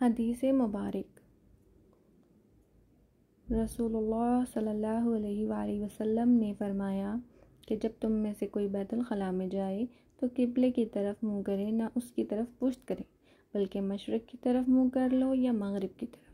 हदीस मुबारक रसोल्ला सल्लल्लाहु वसल्लम ने फरमाया कि जब तुम में से कोई बैतुलखला में जाए तो किबले की तरफ मुंह करें ना उसकी तरफ पुश्त करें बल्कि मशरक़ की तरफ मुंह कर लो या मगरब की तरफ